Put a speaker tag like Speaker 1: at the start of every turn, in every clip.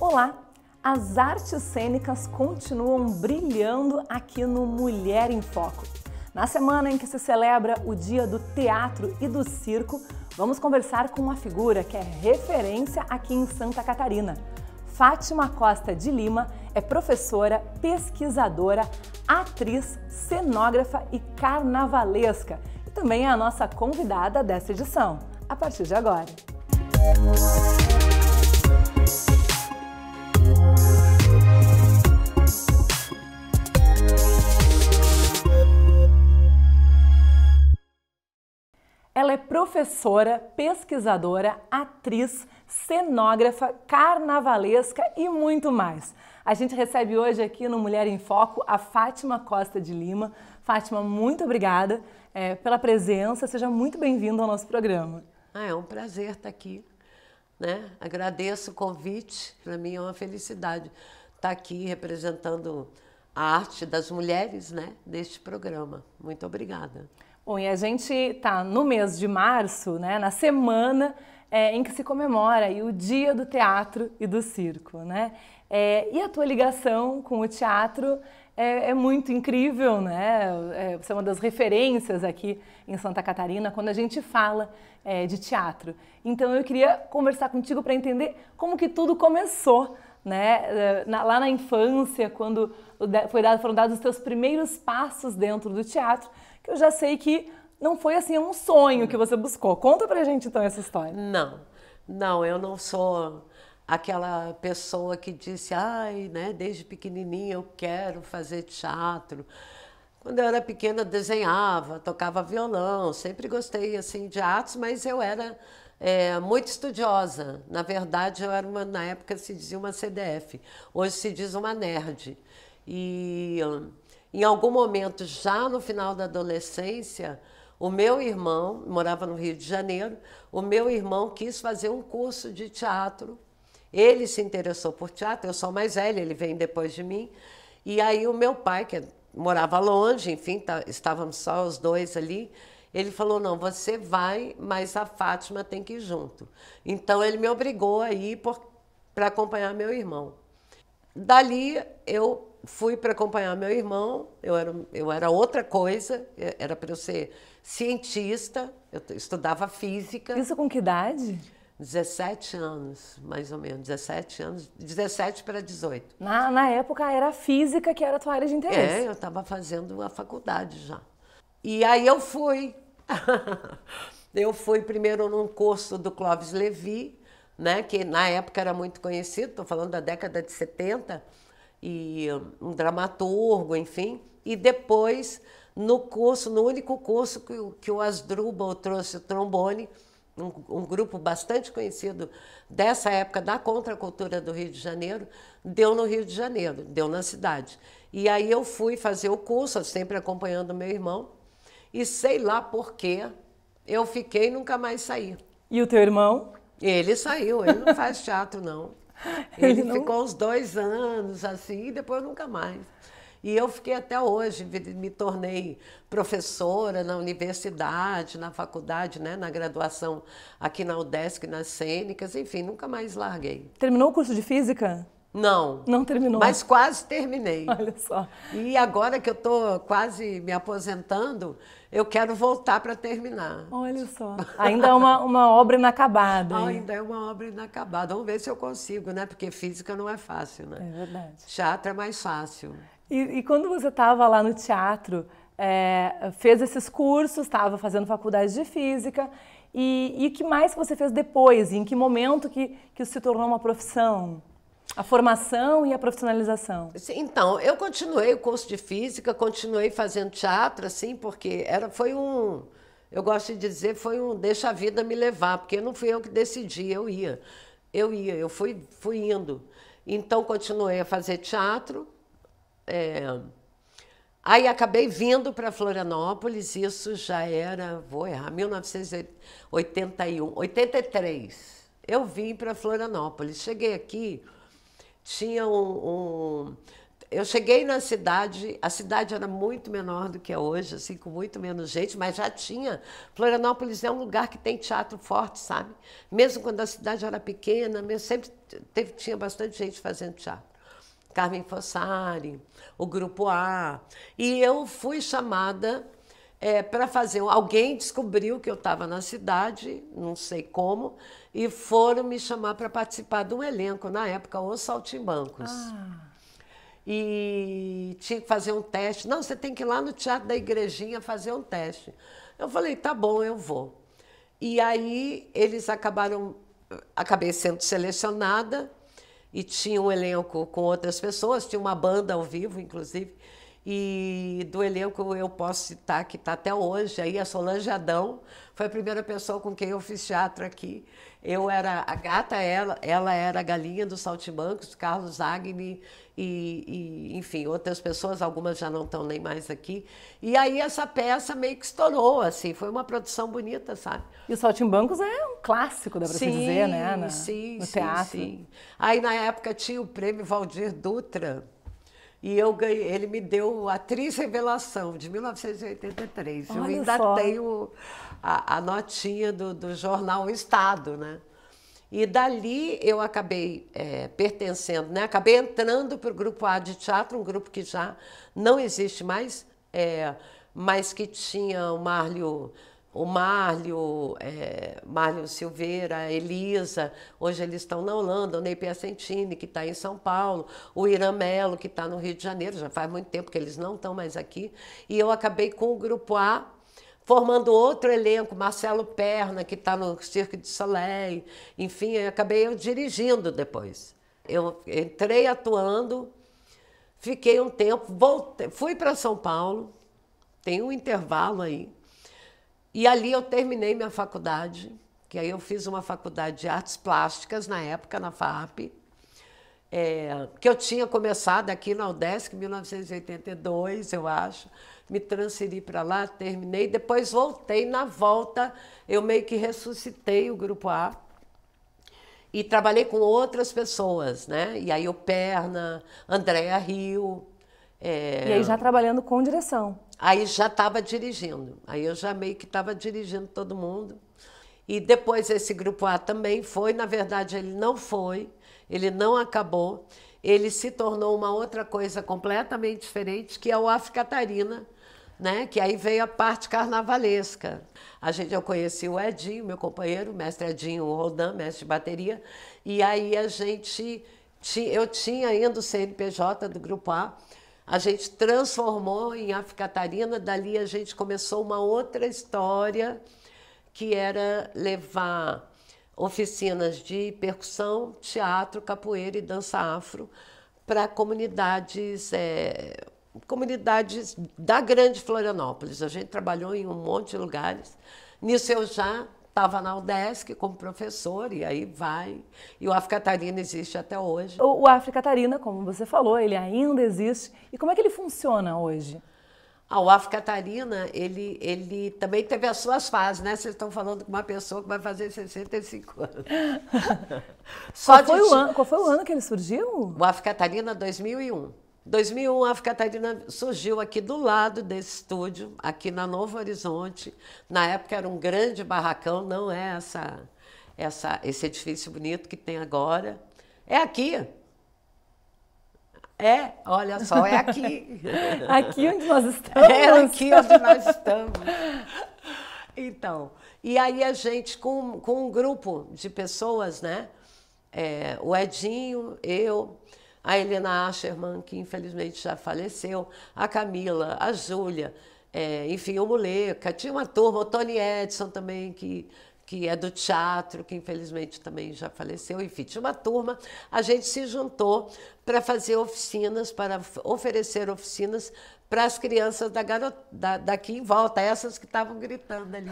Speaker 1: Olá! As artes cênicas continuam brilhando aqui no Mulher em Foco. Na semana em que se celebra o Dia do Teatro e do Circo, vamos conversar com uma figura que é referência aqui em Santa Catarina. Fátima Costa de Lima é professora, pesquisadora, atriz, cenógrafa e carnavalesca e também é a nossa convidada dessa edição, a partir de agora. Música Ela é professora, pesquisadora, atriz, cenógrafa, carnavalesca e muito mais. A gente recebe hoje aqui no Mulher em Foco a Fátima Costa de Lima. Fátima, muito obrigada é, pela presença. Seja muito bem-vinda ao nosso programa.
Speaker 2: Ah, é um prazer estar aqui. Né? Agradeço o convite. Para mim é uma felicidade estar aqui representando a arte das mulheres né, neste programa. Muito obrigada.
Speaker 1: Bom, e a gente está no mês de março, né, na semana é, em que se comemora aí, o Dia do Teatro e do Circo. Né? É, e a tua ligação com o teatro é, é muito incrível, né? É, você é uma das referências aqui em Santa Catarina quando a gente fala é, de teatro. Então eu queria conversar contigo para entender como que tudo começou né? É, lá na infância, quando foi dado, foram dados os teus primeiros passos dentro do teatro, que eu já sei que não foi assim um sonho que
Speaker 2: você buscou. Conta pra gente então essa história. Não, não, eu não sou aquela pessoa que disse, ai, né, desde pequenininha eu quero fazer teatro. Quando eu era pequena desenhava, tocava violão, sempre gostei assim de artes, mas eu era é, muito estudiosa. Na verdade, eu era uma, na época se dizia uma CDF, hoje se diz uma nerd. E em algum momento, já no final da adolescência, o meu irmão, morava no Rio de Janeiro, o meu irmão quis fazer um curso de teatro. Ele se interessou por teatro, eu sou mais velha, ele vem depois de mim. E aí o meu pai, que morava longe, enfim, tá, estávamos só os dois ali, ele falou: não, você vai, mas a Fátima tem que ir junto. Então ele me obrigou a ir para acompanhar meu irmão. Dali eu fui para acompanhar meu irmão, eu era, eu era outra coisa, é, era para eu ser cientista, eu estudava física. Isso com que idade? 17 anos, mais ou menos, 17 anos, 17 para 18. Na, na época era a física que era a tua área de interesse. É, eu estava fazendo a faculdade já. E aí eu fui. eu fui primeiro num curso do Clóvis Levi, né, que na época era muito conhecido, estou falando da década de 70, e um dramaturgo, enfim. E depois, no curso, no único curso que, que o Asdrubal trouxe o trombone, um, um, grupo bastante conhecido dessa época da contracultura do Rio de Janeiro, deu no Rio de Janeiro, deu na cidade. E aí eu fui fazer o curso, sempre acompanhando meu irmão, e sei lá porquê, eu fiquei e nunca mais saí. E o teu irmão? Ele saiu, ele não faz teatro, não. Ele, ele ficou não... uns dois anos assim, e depois nunca mais. E eu fiquei até hoje, me tornei professora na universidade, na faculdade, né, na graduação aqui na UDESC, nas cênicas, enfim, nunca mais larguei.
Speaker 1: Terminou o curso de física? Não. Não terminou. Mas
Speaker 2: quase terminei. Olha só. E agora que eu estou quase me aposentando, eu quero voltar para terminar. Olha só. Ainda é uma,
Speaker 1: uma obra inacabada. Ah, ainda
Speaker 2: é uma obra inacabada. Vamos ver se eu consigo, né? Porque física não é fácil, né? É verdade. Teatro é mais fácil. E, e quando você estava
Speaker 1: lá no teatro, é, fez esses cursos, estava fazendo faculdade de física. E o que mais que você fez depois? E em que momento que, que isso se tornou uma profissão? A formação
Speaker 2: e a profissionalização. Então, eu continuei o curso de física, continuei fazendo teatro, assim, porque era, foi um. Eu gosto de dizer, foi um deixa a vida me levar, porque não fui eu que decidi, eu ia. Eu ia, eu fui, fui indo. Então, continuei a fazer teatro. É, aí, acabei vindo para Florianópolis, isso já era, vou errar, 1981, 83. Eu vim para Florianópolis. Cheguei aqui tinha um, um eu cheguei na cidade, a cidade era muito menor do que é hoje, assim, com muito menos gente, mas já tinha. Florianópolis é um lugar que tem teatro forte, sabe? Mesmo quando a cidade era pequena, sempre teve, tinha bastante gente fazendo teatro. Carmen Fossari, o Grupo A. E eu fui chamada é, para fazer. Alguém descobriu que eu estava na cidade, não sei como, e foram me chamar para participar de um elenco, na época, Os Saltimbancos. Ah. E tinha que fazer um teste. Não, você tem que ir lá no Teatro da Igrejinha fazer um teste. Eu falei, tá bom, eu vou. E aí eles acabaram, acabei sendo selecionada e tinha um elenco com outras pessoas, tinha uma banda ao vivo, inclusive. E do elenco eu posso citar que está até hoje aí, a Solange Adão, foi a primeira pessoa com quem eu fiz teatro aqui. Eu era a gata, ela, ela era a galinha dos Saltimbancos, Carlos Agni e, e, enfim, outras pessoas, algumas já não estão nem mais aqui. E aí essa peça meio que estourou, assim, foi uma produção bonita, sabe? E o Saltimbancos é um clássico, dá para sim, dizer, né? Ana? sim, no sim, teatro. Sim. Aí na época tinha o prêmio Valdir Dutra e eu ganhei, ele me deu Atriz Revelação, de 1983. Olha eu ainda só. tenho a, a notinha do, do, jornal Estado, né? E dali eu acabei é, pertencendo, né? acabei entrando para o Grupo A de Teatro, um grupo que já não existe mais, é, mas que tinha o Marlio o Marlio, é, Marlio Silveira, a Elisa, hoje eles estão na Holanda, o Ney Piacentini, que está em São Paulo, o Irã Melo, que está no Rio de Janeiro, já faz muito tempo que eles não estão mais aqui, e eu acabei com o Grupo A, formando outro elenco, Marcelo Perna, que está no Cirque de Soleil, enfim, eu acabei eu dirigindo depois. Eu entrei atuando, fiquei um tempo, voltei, fui para São Paulo, tem um intervalo aí, e ali eu terminei minha faculdade, que aí eu fiz uma faculdade de artes plásticas na época, na FAP, é, que eu tinha começado aqui na UDESC em 1982, eu acho. Me transferi para lá, terminei, depois voltei. Na volta, eu meio que ressuscitei o Grupo A e trabalhei com outras pessoas, né? E aí o Perna, Andréa Rio. É... E aí já
Speaker 1: trabalhando com direção.
Speaker 2: Aí já estava dirigindo, aí eu já meio que estava dirigindo todo mundo. E depois esse grupo A também foi, na verdade ele não foi, ele não acabou, ele se tornou uma outra coisa completamente diferente, que é o AF Catarina, né? que aí veio a parte carnavalesca. A gente, eu conheci o Edinho, meu companheiro, o mestre Edinho Rodan, mestre de bateria, e aí a gente, eu tinha ainda o CNPJ do grupo A, a gente transformou em Aficatarina, dali a gente começou uma outra história que era levar oficinas de percussão, teatro, capoeira e dança afro para comunidades, é, comunidades da Grande Florianópolis. A gente trabalhou em um monte de lugares. Nisso eu já estava na UDESC como professor, e aí vai. E o Afro Catarina existe até hoje. O, o Catarina, como você falou, ele ainda existe. E como é que ele funciona hoje? Ah, o Afro Catarina, ele, ele também teve as suas fases, né? Vocês estão falando com uma pessoa que vai fazer 65 anos.
Speaker 1: Só qual, foi de... o ano,
Speaker 2: qual foi o ano que ele surgiu? O Afro Catarina, 2001. 2001, a Catarina tá surgiu aqui do lado desse estúdio, aqui na Novo Horizonte. Na época era um grande barracão, não é essa, essa, esse edifício bonito que tem agora. É aqui. É, olha só, é aqui. aqui onde nós estamos. É aqui onde nós estamos. Então, e aí a gente, com, com um grupo de pessoas, né? É, o Edinho, eu, a Helena Asherman, que infelizmente já faleceu, a Camila, a Júlia, é, enfim, o Moleca, tinha uma turma, o Tony Edson também, que, que é do teatro, que infelizmente também já faleceu, enfim, tinha uma turma, a gente se juntou para fazer oficinas, para oferecer oficinas para as crianças da garota, da, daqui em volta, essas que estavam gritando ali.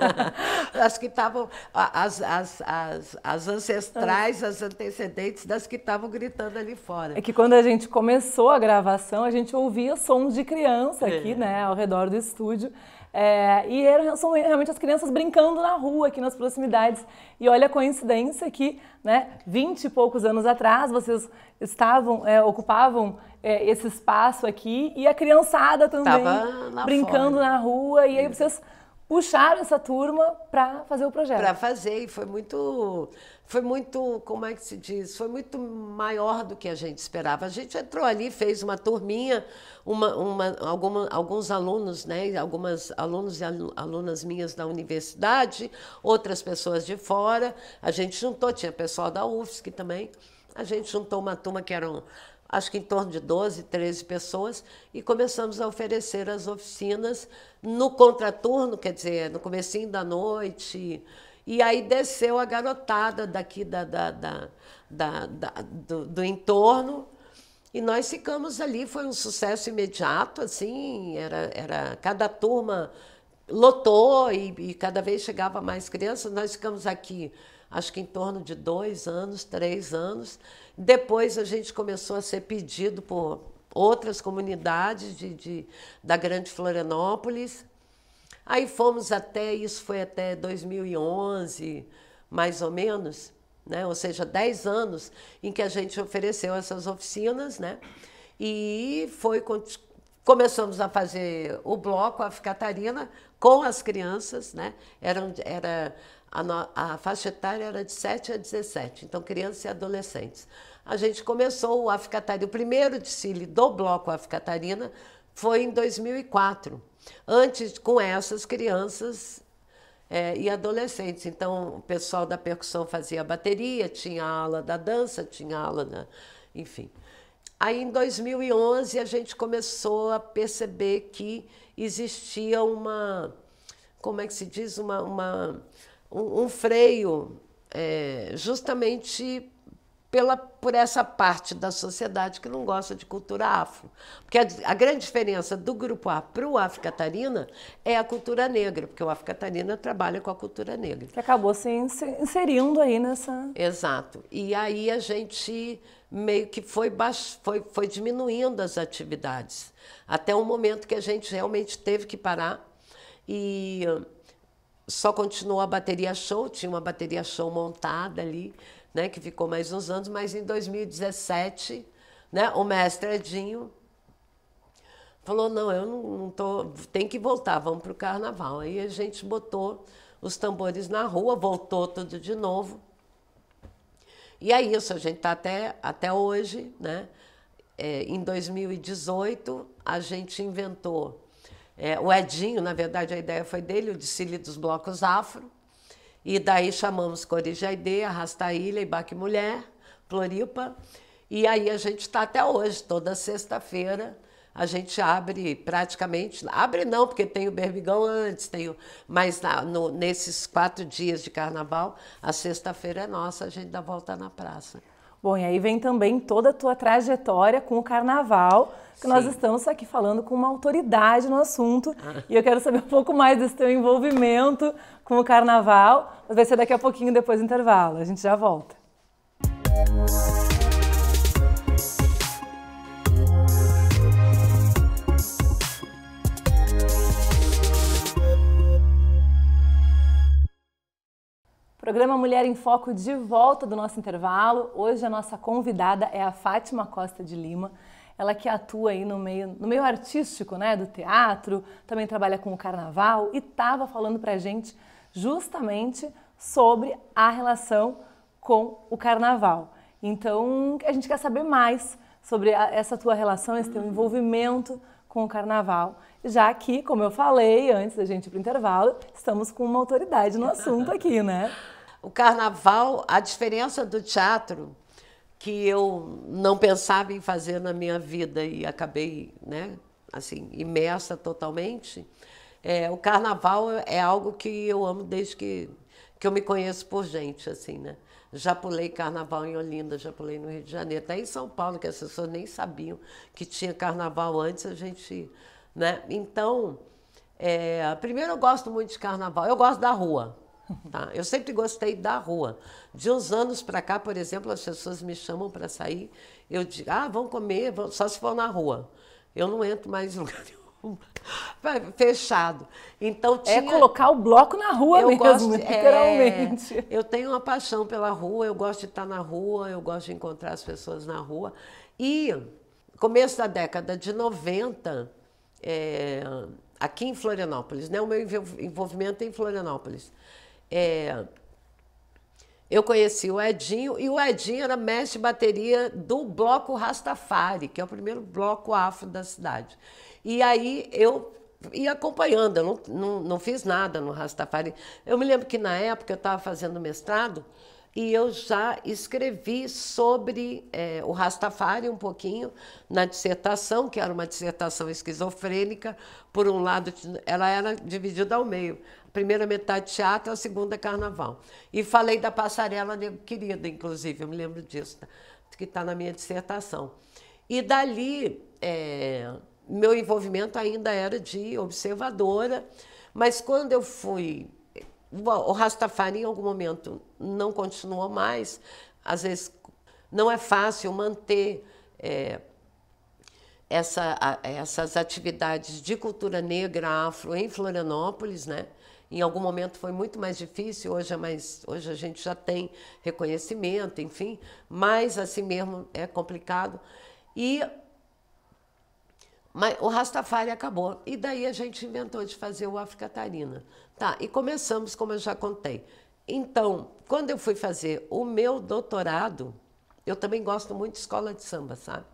Speaker 2: as que estavam, as, as, as, as, ancestrais, as antecedentes das que estavam gritando ali fora. É que
Speaker 1: quando a gente começou a gravação, a gente ouvia sons de criança aqui, é. né, ao redor do estúdio. É, e eram, são realmente as crianças brincando na rua, aqui nas proximidades. E olha a coincidência que, né, 20 e poucos anos atrás, vocês estavam, é, ocupavam é, esse espaço aqui e a criançada
Speaker 2: também brincando fora. na rua. E aí vocês puxaram essa turma para fazer o projeto. Para fazer, e foi muito foi muito, como é que se diz? Foi muito maior do que a gente esperava. A gente entrou ali, fez uma turminha, uma, uma, alguma, alguns alunos, né? Algumas alunos e alunas minhas da universidade, outras pessoas de fora. A gente juntou, tinha pessoal da UFSC também. A gente juntou uma turma que eram acho que em torno de 12, 13 pessoas, e começamos a oferecer as oficinas no contraturno, quer dizer, no comecinho da noite, e aí desceu a garotada daqui da, da, da, da, da do, do, entorno. E nós ficamos ali, foi um sucesso imediato, assim, era, era cada turma lotou e, e cada vez chegava mais crianças. Nós ficamos aqui, acho que em torno de dois anos, três anos. Depois a gente começou a ser pedido por outras comunidades de, de da Grande Florianópolis. Aí fomos até, isso foi até 2011, mais ou menos, né? ou seja, 10 anos em que a gente ofereceu essas oficinas, né? E foi começamos a fazer o bloco Aficatarina Catarina com as crianças, né? Era, era a, a faixa etária era de 7 a 17, então crianças e adolescentes. A gente começou o Aficatarina, o primeiro desfile do bloco Aficatarina foi em 2004 Antes, com essas crianças é, e adolescentes. Então, o pessoal da percussão fazia bateria, tinha aula da dança, tinha aula da. Enfim. Aí, em 2011, a gente começou a perceber que existia uma. Como é que se diz? Uma, uma um, um freio é, justamente pela, por essa parte da sociedade que não gosta de cultura afro. Porque a, a grande diferença do Grupo A para o Afro-Catarina é a cultura negra, porque o Afro-Catarina trabalha com a cultura negra. Que acabou se inserindo aí nessa... Exato. E aí a gente meio que foi, baix... foi, foi diminuindo as atividades, até o momento que a gente realmente teve que parar e ah, só continuou a bateria show, tinha uma bateria show montada ali, né, que ficou mais uns anos, mas em 2017, né, o mestre Edinho falou: não, eu não, não tô, tem que voltar, vamos para o carnaval. Aí a gente botou os tambores na rua, voltou tudo de novo. E é isso, a gente está até, até hoje, né? É, em 2018, a gente inventou. É, o Edinho, na verdade, a ideia foi dele, o desfile dos blocos afro. E daí chamamos Corijaide, e Baque Mulher, Floripa. E aí a gente está até hoje, toda sexta-feira. A gente abre praticamente, abre não, porque tem o Berbigão antes, tem o, mas na, no, nesses quatro dias de carnaval, a sexta-feira é nossa, a gente dá volta na praça. Bom, e aí
Speaker 1: vem também toda a tua trajetória com o carnaval, que Sim. nós estamos aqui falando com uma autoridade no assunto. Ah. e eu quero saber um pouco mais desse teu envolvimento com o carnaval. Mas vai ser daqui a pouquinho, depois do intervalo. A gente já volta. Música Programa Mulher em Foco de volta do nosso intervalo. Hoje a nossa convidada é a Fátima Costa de Lima. Ela que atua aí no meio, no meio artístico, né, do teatro, também trabalha com o carnaval e estava falando pra gente justamente sobre a relação com o carnaval. Então, a gente quer saber mais sobre essa tua relação, esse teu envolvimento com o carnaval. Já que, como eu falei antes da gente ir para o intervalo, estamos com uma autoridade no
Speaker 2: assunto aqui, né? O carnaval, a diferença do teatro, que eu não pensava em fazer na minha vida e acabei, né, assim, imersa totalmente. É, o carnaval é algo que eu amo desde que, que eu me conheço por gente, assim, né? Já pulei carnaval em Olinda, já pulei no Rio de Janeiro, até em São Paulo, que as pessoas nem sabiam que tinha carnaval antes, a gente, né? Então, é, primeiro eu gosto muito de carnaval, eu gosto da rua, Tá? Eu sempre gostei da rua. De uns anos para cá, por exemplo, as pessoas me chamam para sair, eu digo, ah, vão comer, vão... só se for na rua. Eu não entro mais em lugar nenhum. Fechado. Então é tinha... É colocar o bloco na rua eu mesmo, gosto, né? é, literalmente. É... eu tenho uma paixão pela rua, eu gosto de estar na rua, eu gosto de encontrar as pessoas na rua. E começo da década de 90, é... Eh, aqui em Florianópolis, né? o meu envolvimento é em Florianópolis é, eu conheci o Edinho, e o Edinho era mestre de bateria do bloco Rastafari, que é o primeiro bloco afro da cidade. E aí eu ia acompanhando, eu não, não, não fiz nada no Rastafari. Eu me lembro que na época eu estava fazendo mestrado, e eu já escrevi sobre é, o Rastafari um pouquinho na dissertação, que era uma dissertação esquizofrênica. Por um lado, ela era dividida ao meio. primeira metade teatro, a segunda carnaval. E falei da passarela querida, inclusive, eu me lembro disso, tá, que está na minha dissertação. E dali, é, meu envolvimento ainda era de observadora, mas quando eu fui o Rastafari em algum momento não continuou mais, às vezes não é fácil manter é, essa, a, essas atividades de cultura negra afro em Florianópolis, né? Em algum momento foi muito mais difícil, hoje é mais, hoje a gente já tem reconhecimento, enfim, mas assim mesmo é complicado. E mas o Rastafari acabou. E daí a gente inventou de fazer o África Tarina. Tá, e começamos, como eu já contei. Então, quando eu fui fazer o meu doutorado, eu também gosto muito de escola de samba, sabe?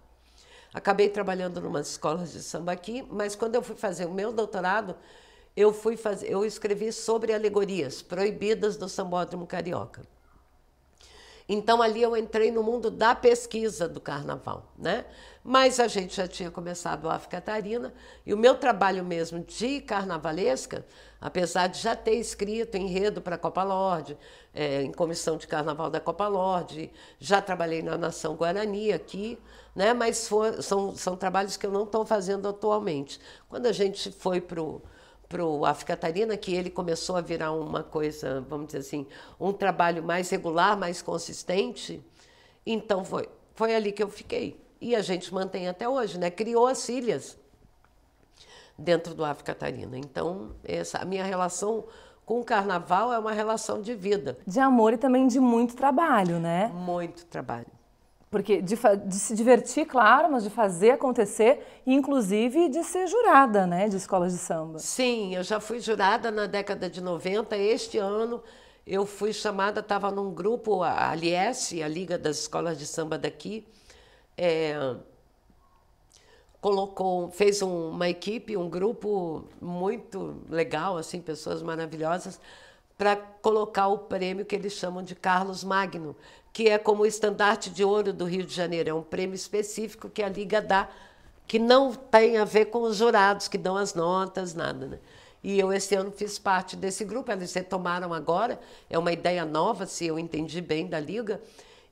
Speaker 2: Acabei trabalhando em umas escolas de samba aqui, mas quando eu fui fazer o meu doutorado, eu fui fazer, eu escrevi sobre alegorias proibidas do sambódromo carioca. Então ali eu entrei no mundo da pesquisa do carnaval, né? Mas a gente já tinha começado a África Catarina e o meu trabalho mesmo de carnavalesca, apesar de já ter escrito enredo para a Copa Lorde, é, em comissão de carnaval da Copa Lorde, já trabalhei na Nação Guarani aqui, né? Mas for, são, são trabalhos que eu não estou fazendo atualmente. Quando a gente foi para o para o Catarina, que ele começou a virar uma coisa, vamos dizer assim, um trabalho mais regular, mais consistente. Então foi, foi ali que eu fiquei. E a gente mantém até hoje, né? Criou as filhas dentro do África Catarina. Então, essa, a minha relação com o carnaval é uma relação de vida. De amor e também de muito trabalho, né? Muito trabalho.
Speaker 1: Porque de, de, se divertir, claro, mas de fazer acontecer, inclusive de ser jurada, né, de escolas de samba.
Speaker 2: Sim, eu já fui jurada na década de 90. Este ano eu fui chamada, estava num grupo, a Aliesse, a Liga das Escolas de Samba daqui, é, colocou, fez um, uma equipe, um grupo muito legal, assim, pessoas maravilhosas para colocar o prêmio que eles chamam de Carlos Magno, que é como o estandarte de ouro do Rio de Janeiro. É um prêmio específico que a Liga dá, que não tem a ver com os jurados que dão as notas, nada. Né? E eu, esse ano, fiz parte desse grupo. Eles retomaram agora, é uma ideia nova, se eu entendi bem, da Liga.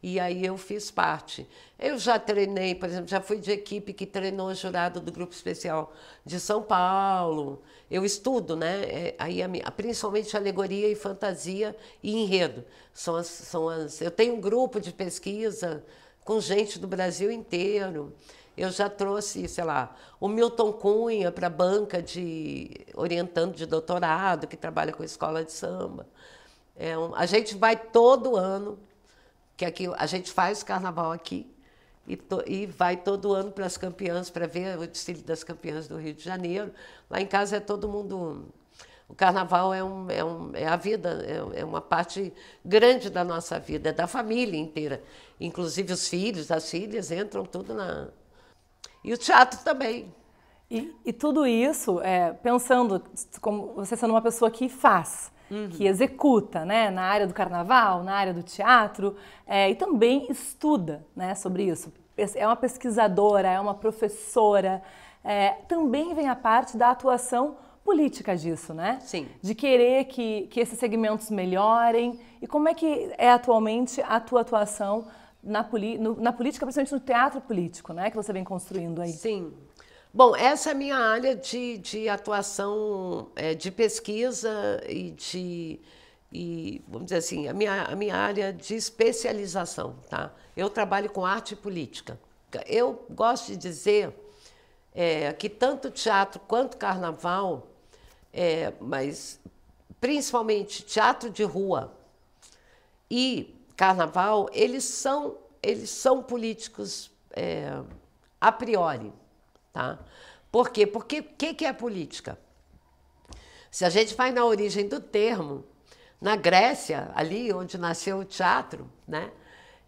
Speaker 2: E aí eu fiz parte. Eu já treinei, por exemplo, já fui de equipe que treinou o jurado do Grupo Especial de São Paulo. Eu estudo, né? É, aí a, principalmente alegoria e fantasia e enredo. São as, são as, eu tenho um grupo de pesquisa com gente do Brasil inteiro. Eu já trouxe, sei lá, o Milton Cunha para a banca de orientando de doutorado, que trabalha com a escola de samba. É um, a gente vai todo ano que aqui a gente faz carnaval aqui e, to, e vai todo ano para as campeãs para ver o desfile das campeãs do Rio de Janeiro. Lá em casa é todo mundo. O carnaval é, um, é, um, é a vida, é, é, uma parte grande da nossa vida, é da família inteira. Inclusive os filhos, as filhas entram tudo na. E o teatro também. E, e tudo
Speaker 1: isso, é, pensando como você sendo uma pessoa que faz, uhum. que executa né, na área do carnaval, na área do teatro, é, e também estuda né, sobre isso. É uma pesquisadora, é uma professora. É, também vem a parte da atuação política disso, né? Sim. De querer que, que esses segmentos melhorem. E como é que é atualmente a tua atuação na, poli, no, na política,
Speaker 2: principalmente no teatro político, né? Que você vem construindo aí. Sim, Bom, essa é a minha área de, de atuação, é, de pesquisa e de, e, vamos dizer assim, a minha, a minha área de especialização. Tá? Eu trabalho com arte e política. Eu gosto de dizer é, que tanto teatro quanto carnaval, é, mas principalmente teatro de rua e carnaval, eles são, eles são políticos é, a priori. Tá? Por quê? Porque o que, que é política? Se a gente vai na origem do termo, na Grécia, ali onde nasceu o teatro, né?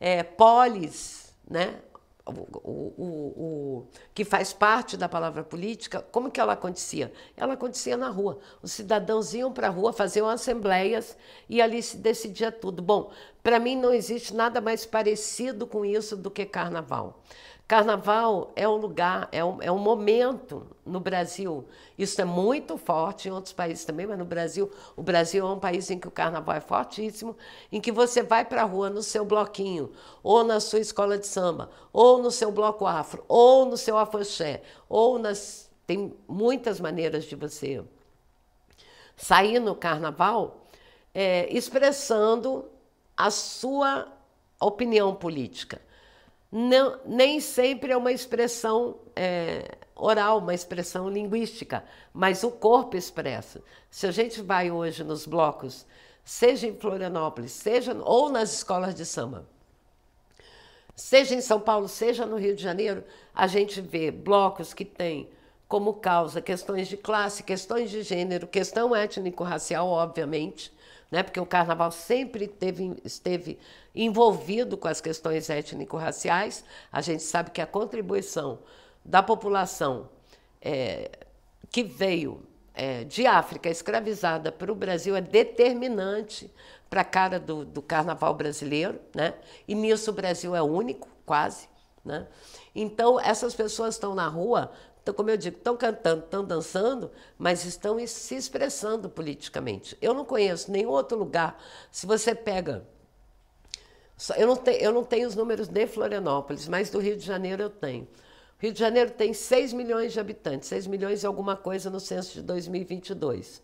Speaker 2: É, polis, né? O, o, o, o, que faz parte da palavra política, como que ela acontecia? Ela acontecia na rua. Os cidadãos iam para a rua, faziam assembleias e ali se decidia tudo. Bom, para mim não existe nada mais parecido com isso do que carnaval. Carnaval é um lugar, é um, é um momento no Brasil. Isso é muito forte em outros países também, mas no Brasil, o Brasil é um país em que o carnaval é fortíssimo, em que você vai para a rua no seu bloquinho, ou na sua escola de samba, ou no seu bloco afro, ou no seu afoxé, ou nas. Tem muitas maneiras de você sair no carnaval é, expressando a sua opinião política não, nem sempre é uma expressão é, oral, uma expressão linguística, mas o corpo expressa. Se a gente vai hoje nos blocos, seja em Florianópolis, seja ou nas escolas de samba, seja em São Paulo, seja no Rio de Janeiro, a gente vê blocos que têm como causa questões de classe, questões de gênero, questão étnico-racial, obviamente, né? porque o carnaval sempre teve, esteve envolvido com as questões étnico-raciais. A gente sabe que a contribuição da população é, que veio é, de África escravizada para o Brasil é determinante para a cara do, do, carnaval brasileiro, né? E nisso o Brasil é único, quase, né? Então essas pessoas estão na rua então, como eu digo, estão cantando, estão dançando, mas estão se expressando politicamente. Eu não conheço nenhum outro lugar. Se você pega. Eu não, tenho, eu não tenho os números de Florianópolis, mas do Rio de Janeiro eu tenho. Rio de Janeiro tem 6 milhões de habitantes, 6 milhões e alguma coisa no censo de 2022.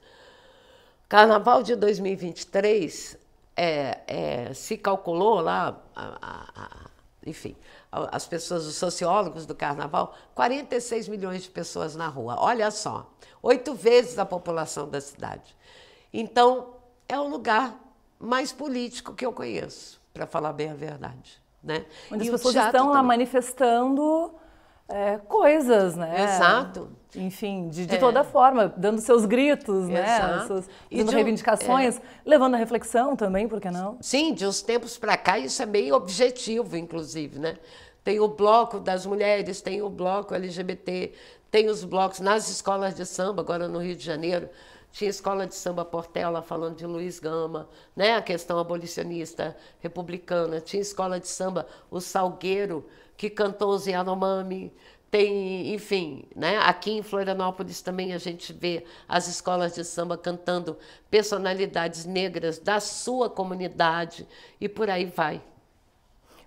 Speaker 2: Carnaval de 2023, é, é, se calculou lá, a, a, a, enfim, as pessoas, os sociólogos do carnaval, 46 milhões de pessoas na rua. Olha só, oito vezes a população da cidade. Então, é o lugar mais político que eu conheço, para falar bem a verdade. Né? Onde e as pessoas estão também. lá
Speaker 1: manifestando é, coisas, né? Exato.
Speaker 2: Enfim, de, de é. toda forma, dando seus gritos, né? e dando reivindicações, um, é. levando a reflexão também, por que não? Sim, de uns tempos para cá isso é bem objetivo, inclusive, né? Tem o bloco das mulheres, tem o bloco LGBT, tem os blocos nas escolas de samba, agora no Rio de Janeiro tinha escola de samba Portela falando de Luiz Gama, né? A questão abolicionista republicana. Tinha escola de samba o Salgueiro que cantou os Yanomami. Tem, enfim, né? Aqui em Florianópolis também a gente vê as escolas de samba cantando personalidades negras da sua comunidade e por aí vai.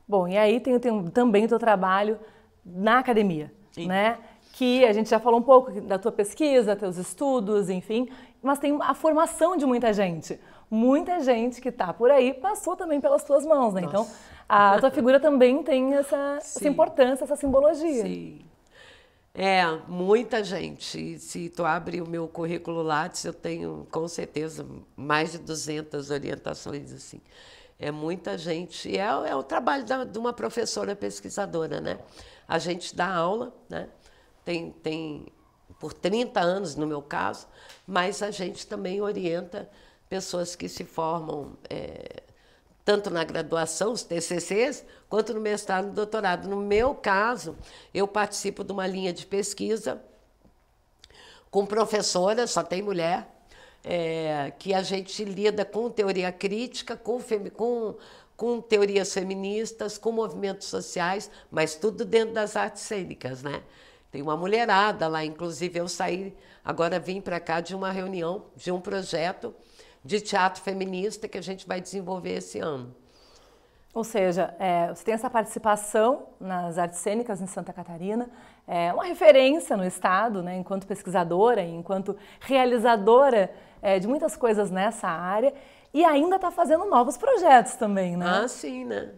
Speaker 1: Bom, e aí tem, tem também o teu trabalho na academia, Sim. né? que a gente já falou um pouco da tua pesquisa, teus estudos, enfim, mas tem a formação de muita gente. Muita gente que está por aí passou também pelas tuas mãos, né? Nossa. Então, a tua figura também tem essa, essa, importância, essa simbologia. Sim.
Speaker 2: É, muita gente. Se tu abre o meu currículo Lattes, eu tenho com certeza mais de 200 orientações assim. É muita gente. É, é o trabalho da, de uma professora pesquisadora, né? A gente dá aula, né? Tem, tem por 30 anos, no meu caso, mas a gente também orienta pessoas que se formam é, tanto na graduação, os TCCs, quanto no mestrado e no doutorado. No meu caso, eu participo de uma linha de pesquisa com professora, só tem mulher, é, que a gente lida com teoria crítica, com, com, com teorias feministas, com movimentos sociais, mas tudo dentro das artes cênicas, né? Tem uma mulherada lá, inclusive eu saí, agora vim para cá de uma reunião, de um projeto de teatro feminista que a gente vai desenvolver esse ano. Ou seja, é, você tem essa participação
Speaker 1: nas artes cênicas em Santa Catarina, é uma referência no Estado, né, enquanto pesquisadora, enquanto realizadora é, de muitas coisas nessa área, e ainda está
Speaker 2: fazendo novos projetos também, né? Ah, sim, né?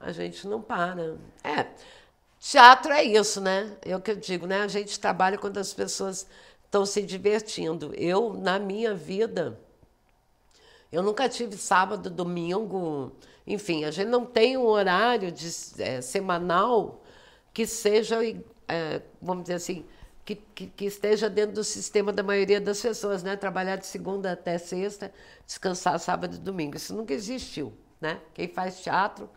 Speaker 2: A gente não para. É, Teatro é isso, né? Eu é que eu digo, né? A gente trabalha quando as pessoas estão se divertindo. Eu, na minha vida, eu nunca tive sábado, domingo, enfim, a gente não tem um horário de, é, semanal que seja, é, vamos dizer assim, que, que, que, esteja dentro do sistema da maioria das pessoas, né? Trabalhar de segunda até sexta, descansar sábado e domingo. Isso nunca existiu, né? Quem faz teatro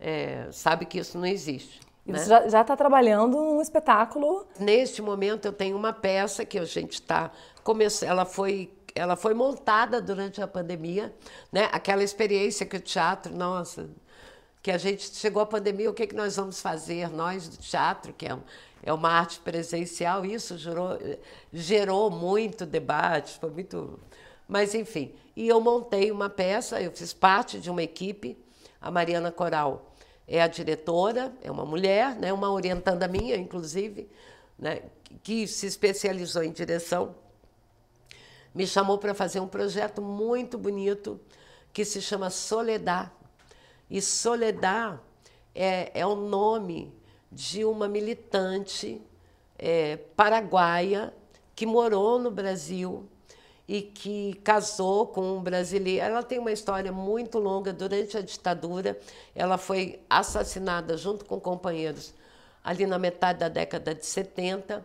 Speaker 2: é, sabe que isso não existe. E né? você já está trabalhando um espetáculo? Neste momento eu tenho uma peça que a gente está começando. Ela foi ela foi montada durante a pandemia, né? Aquela experiência que o teatro, nossa, que a gente chegou à pandemia, o que, é que nós vamos fazer, nós do teatro, que é, é uma arte presencial, isso gerou, gerou muito debate, foi muito. Mas, enfim, e eu montei uma peça, eu fiz parte de uma equipe, a Mariana Coral é a diretora, é uma mulher, né, uma orientanda minha, inclusive, né, que se especializou em direção, me chamou para fazer um projeto muito bonito que se chama Soledad. E Soledad é, é o nome de uma militante é, paraguaia que morou no Brasil e que casou com um brasileiro. Ela tem uma história muito longa. Durante a ditadura, ela foi assassinada junto com companheiros ali na metade da década de 70.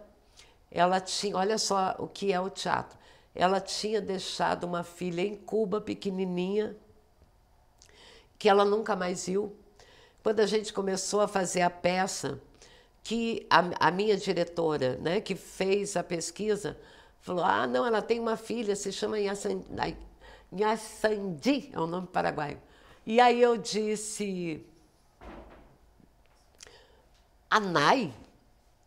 Speaker 2: Ela tinha, olha só o que é o teatro. Ela tinha deixado uma filha em Cuba, pequenininha, que ela nunca mais viu. Quando a gente começou a fazer a peça, que a, a minha diretora, né, que fez a pesquisa, Falou, ah, não, ela tem uma filha, se chama Yassandi, Yassandi é o um nome paraguaio. E aí eu disse, Anai?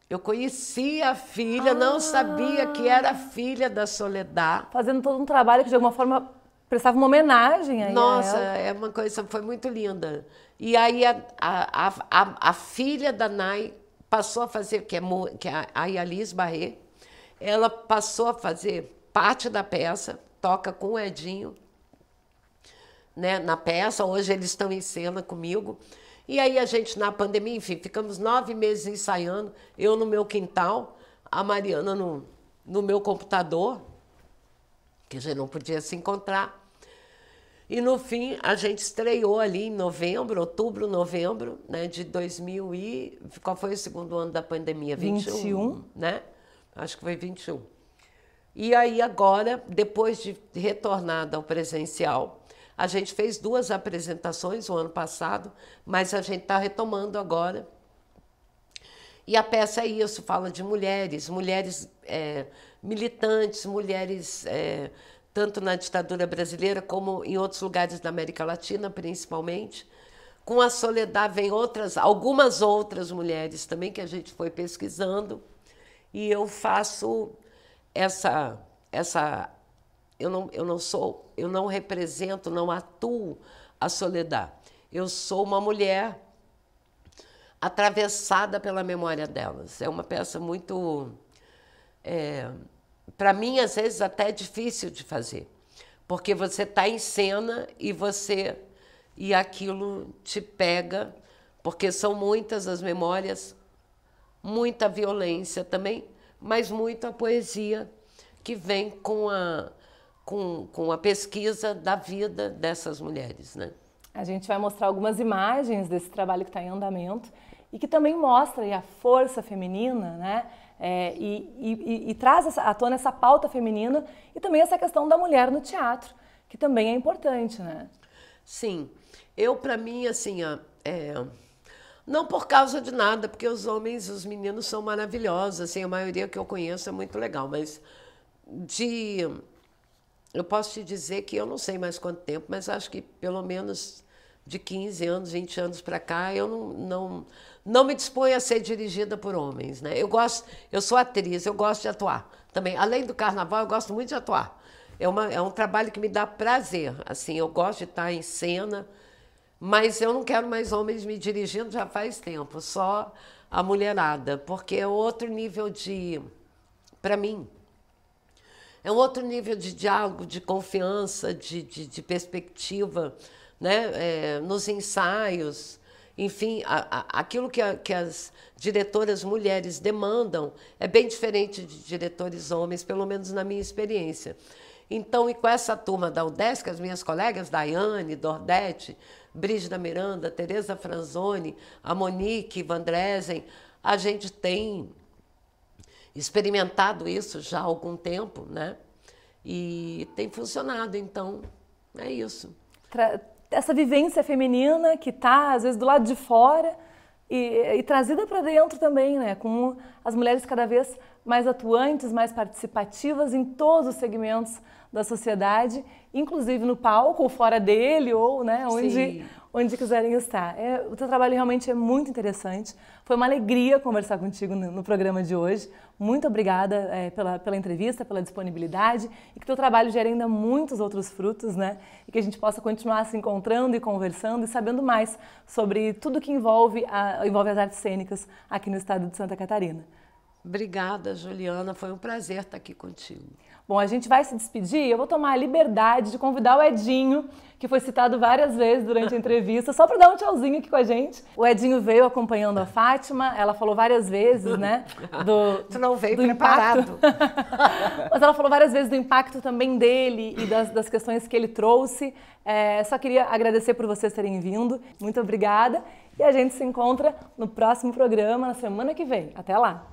Speaker 2: Eu conhecia a filha, ah. não sabia que era filha da Soledad. Fazendo todo um trabalho que, de alguma forma, prestava uma homenagem aí Nossa, é uma coisa, foi muito linda. E aí a, a, a, a filha da Nai passou a fazer, que é, que é a Yalis Barret, ela passou a fazer parte da peça, toca com o Edinho né, na peça. Hoje eles estão em cena comigo. E aí a gente, na pandemia, enfim, ficamos nove meses ensaiando, eu no meu quintal, a Mariana no, no meu computador, que a gente não podia se encontrar. E no fim, a gente estreou ali em novembro, outubro, novembro, né, de 2000 e... Qual foi o segundo ano da pandemia? 21, 21. né? acho que foi 21. E aí agora, depois de retornada ao presencial, a gente fez duas apresentações o ano passado, mas a gente está retomando agora. E a peça é isso, fala de mulheres, mulheres é, militantes, mulheres é, tanto na ditadura brasileira como em outros lugares da América Latina, principalmente. Com a Soledad vem outras, algumas outras mulheres também que a gente foi pesquisando. E eu faço essa essa eu não, eu não sou, eu não represento, não atuo a Soledad. Eu sou uma mulher atravessada pela memória delas. É uma peça muito é, para mim às vezes até é difícil de fazer, porque você está em cena e você e aquilo te pega, porque são muitas as memórias muita violência também, mas muita poesia que vem com a, com, com a pesquisa da vida dessas mulheres. Né?
Speaker 1: A gente vai mostrar algumas imagens desse trabalho que está em andamento e que também mostra a força feminina, né? É, e, e, e, traz essa, à tona essa pauta feminina e também essa questão da mulher no teatro, que também é importante, né?
Speaker 2: Sim. Eu, para mim, assim, ó, é, não por causa de nada, porque os homens, os meninos são maravilhosos, assim, a maioria que eu conheço é muito legal, mas de eu posso te dizer que eu não sei mais quanto tempo, mas acho que pelo menos de 15 anos, 20 anos para cá, eu não, não, não me disponho a ser dirigida por homens, né? Eu gosto, eu sou atriz, eu gosto de atuar também. Além do carnaval, eu gosto muito de atuar. É, uma, é um trabalho que me dá prazer, assim, eu gosto de estar em cena, mas eu não quero mais homens me dirigindo já faz tempo, só a mulherada, porque é outro nível de. Para mim, é um outro nível de diálogo, de confiança, de, de, de perspectiva, né? É, nos ensaios, enfim, a, a, aquilo que, a, que, as diretoras mulheres demandam é bem diferente de diretores homens, pelo menos na minha experiência. Então, e com essa turma da UDESC, as minhas colegas, Daiane, Dordete, Brígida Miranda, Tereza Franzoni, a Monique Van a gente tem experimentado isso já há algum tempo, né? E tem funcionado, então é isso. Tra
Speaker 1: essa vivência feminina que está, às vezes, do lado de fora e, e trazida para dentro também, né? Com as mulheres cada vez mais atuantes, mais participativas em todos os segmentos da sociedade, inclusive no palco, fora dele, ou né, onde, onde quiserem estar. É, o teu trabalho realmente é muito interessante. Foi uma alegria conversar contigo no, no programa de hoje. Muito obrigada é, pela, pela entrevista, pela disponibilidade e que o teu trabalho gere ainda muitos outros frutos, né? E que a gente possa continuar se encontrando e conversando e sabendo mais sobre tudo que envolve, a, envolve as artes cênicas aqui no estado de Santa Catarina. Obrigada, Juliana. Foi um prazer estar aqui contigo. Bom, a gente vai se despedir. Eu vou tomar a liberdade de convidar o Edinho, que foi citado várias vezes durante a entrevista, só para dar um tchauzinho aqui com a gente. O Edinho veio acompanhando a Fátima. Ela falou várias vezes, né? Do, tu não veio preparado. Mas ela falou várias vezes do impacto também dele e das, das questões que ele trouxe. É, só queria agradecer por vocês terem vindo. Muito obrigada. E a gente se encontra no próximo programa, na semana que vem. Até lá!